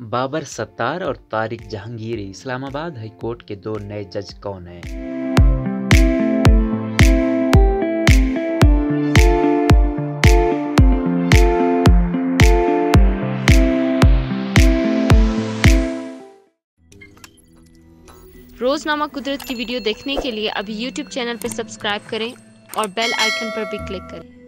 बाबर सत्तार और तारिक जहांगीर इस्लामाबाद हाईकोर्ट के दो नए जज कौन हैं रोजनामा कुदरत की वीडियो देखने के लिए अभी YouTube चैनल पर सब्सक्राइब करें और बेल आइकन पर भी क्लिक करें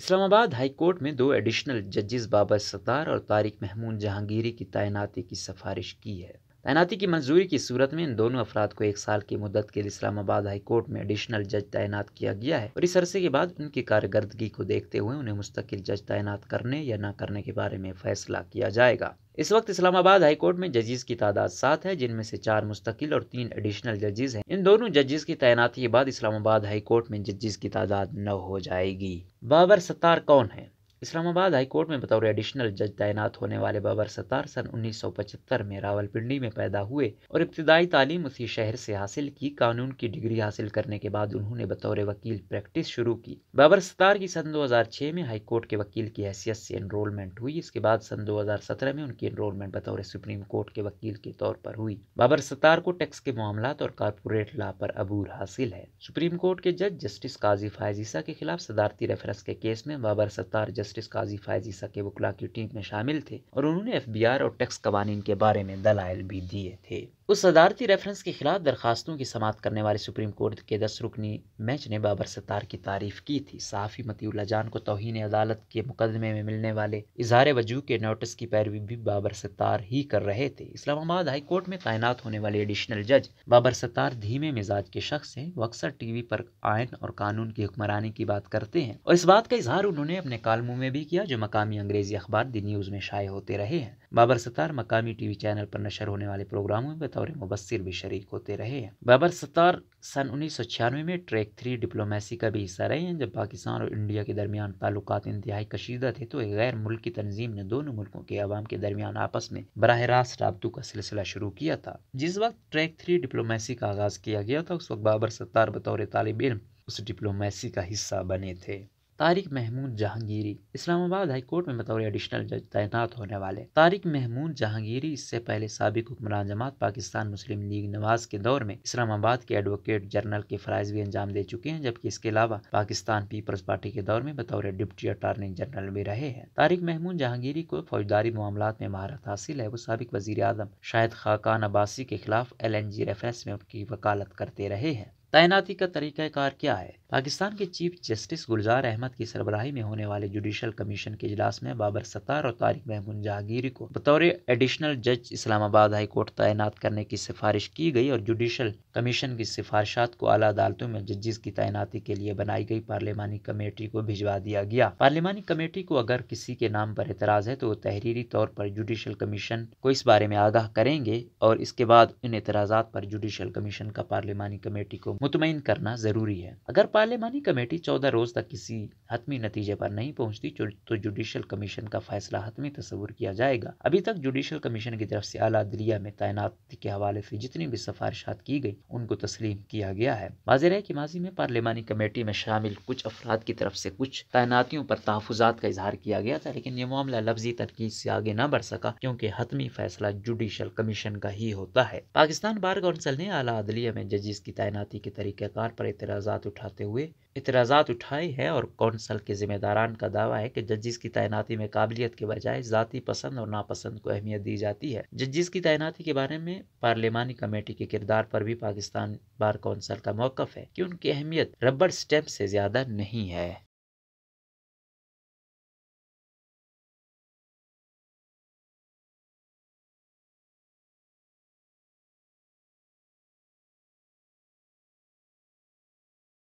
इस्लामाबाद हाई कोर्ट में दो एडिशनल जजेस बाबर सत्तार और तारिक महमूद जहांगीरी की तैनाती की सिफारिश की है तैनाती की मंजूरी की सूरत में इन दोनों अफराद को एक साल की मुद्दत के लिए इस्लामाबाद हाई कोर्ट में एडिशनल जज तैनात किया गया है और इस अरसे के बाद उनकी कारकर्दगी को देखते हुए उन्हें मुस्तकिल जज तैनात करने या न करने के बारे में फैसला किया जाएगा इस वक्त इस्लामाबाद हाई कोर्ट में जजेस की तादाद सात है जिनमें से चार मुस्तकिल और तीन एडिशनल जजेस हैं इन दोनों जजेस की तैनाती के बाद इस्लामाबाद हाईकोर्ट में जजेस की तादाद नौ हो जाएगी बाबर सत्तार कौन है इस्लामाबाद हाईकोर्ट में बतौर एडिशनल जज तैनात होने वाले बाबर सत्तार सन 1975 में रावलपिंडी में पैदा हुए और इब्तदाई तालीम उसी शहर से हासिल की कानून की डिग्री हासिल करने के बाद उन्होंने बतौर वकील प्रैक्टिस शुरू की बाबर सत्तार की सन 2006 में हाईकोर्ट के वकील की हैसियत से एनरोलमेंट हुई इसके बाद सन 2017 में उनकी एनरोलमेंट बतौर सुप्रीम कोर्ट के वकील के तौर पर हुई बाबर सत्तार को टैक्स के मामला और कारपोरेट ला पर अबूर हासिल है सुप्रीम कोर्ट के जज जस्टिस काजी फायजीसा के खिलाफ सदारती रेफरेंस के केस में बाबर सत्तार जस्टिस काजी फायजी सकेब उकला की टीम में शामिल थे और उन्होंने एफ और टैक्स कवानीन के बारे में दलाइल भी दिए थे उस सदारती रेफरेंस के खिलाफ दरखास्तों की समाप्त करने वाले सुप्रीम कोर्ट के दस रुकनी बेंच ने बाबर सत्तार की तारीफ की थी साफ़ी मतीउल्ला जान को तोहन अदालत के मुकदमे में मिलने वाले इजहार वजू के नोटिस की पैरवी भी बाबर सत्तार ही कर रहे थे इस्लामाबाद हाई कोर्ट में तैनात होने वाले एडिशनल जज बाबर सत्तार धीमे मिजाज के शख्स हैं वो अक्सर टी वी पर आयन और कानून की हुक्मरानी की बात करते हैं और इस बात का इजहार उन्होंने अपने कालमों में भी किया जो मकामी अंग्रेजी अखबार दी न्यूज़ में शाये होते रहे हैं बाबर सत्तार मकामी टी वी चैनल पर नशर होने वाले प्रोग्रामों में बतौर मुबसर भी शरीक होते रहे हैं बाबर सत्तार सन उन्नीस सौ छियानवे में ट्रैक थ्री डिप्लोमेसी का भी हिस्सा रहे हैं जब पाकिस्तान और इंडिया के दरमियान ताल्लुक इंतहाई कशीदा थे तो एक गैर मुल्की तंजीम ने दोनों मुल्कों के आवाम के दरमियान आपस में बरह रास्त रबतों का सिलसिला शुरू किया था जिस वक्त ट्रैक थ्री डिप्लोमेसी का आगाज़ किया गया था उस वक्त बाबर सत्तार बतौर तालब इम उस डिप्लोमेसी का हिस्सा बने थे तारिक महमूद जहांगीरी इस्लामाबाद कोर्ट में बतौर एडिशनल जज तैनात होने वाले तारिक महमूद जहांगीरी इससे पहले सबक हुक्मरान जमात पाकिस्तान मुस्लिम लीग नवाज के दौर में इस्लामाबाद के एडवोकेट जनरल के फ़राइज भी अंजाम दे चुके हैं जबकि इसके अलावा पाकिस्तान पीपल्स पार्टी के दौर में बतौर डिप्टी अटारनी जनरल भी रहे हैं तारिक महमूद जहांगीरी को फौजदारी मामला में महारत हासिल है वो सबक वजी अजम शाहिद खाकान अब्बासी के खिलाफ एल एन जी रेफरेंस में उनकी वकालत करते रहे हैं तैनाती का कार क्या है पाकिस्तान के चीफ जस्टिस गुलजार अहमद की सरबराही में होने वाले जुडिशल कमीशन के इजलास में बाबर सत्तार और तारिक महमूद जहांगीरी को बतौर एडिशनल जज इस्लामाबाद हाई कोर्ट तैनात करने की सिफारिश की गई और जुडिशल कमीशन की सिफारिशात को आला अदालतों में जजिस की तैनाती के लिए बनाई गई पार्लियामानी कमेटी को भिजवा दिया गया पार्लियामानी कमेटी को अगर किसी के नाम पर एतराज़ है तो वो तहरीरी तौर पर जुडिशल कमीशन को इस बारे में आगाह करेंगे और इसके बाद इन एतराजा पर जुडिशल कमीशन का पार्लियामानी कमेटी को मुतमिन करना जरूरी है अगर पार्लियामानी कमेटी चौदह रोज तक किसी हतमी नतीजे पर नहीं पहुंचती तो जुडिशल कमीशन का फैसला हतमी तस्वूर किया जाएगा अभी तक जुडिशल कमीशन की तरफ से आला अदलिया में तैनात के हवाले से जितनी भी सिफारिशात की गई उनको तस्लीम किया गया है वाजिर है कि माजी में पार्लियामानी कमेटी में शामिल कुछ अफराद की तरफ से कुछ तैनातियों पर तहफात का इजहार किया गया था लेकिन ये मामला लफ्जी तरकीब से आगे न बढ़ सका क्योंकि हतमी फैसला जुडिशल कमीशन का ही होता है पाकिस्तान बार काउंसिल ने आला अदलिया में जजिस की तैनाती के तरीक़ार पर इतराज़ा उठाते हुए इतराज़ा उठाए हैं और कौंसल के ज़िम्मेदारान का दावा है कि जजिस की तैनाती में काबिलियत के बजाय ज़ाती पसंद और नापसंद को अहमियत दी जाती है जजिस की तैनाती के बारे में पार्लियामानी कमेटी के किरदार पर भी पाकिस्तान बार कौंसल का मौक़ है कि उनकी अहमियत रबड़ स्टैम्प से ज़्यादा नहीं है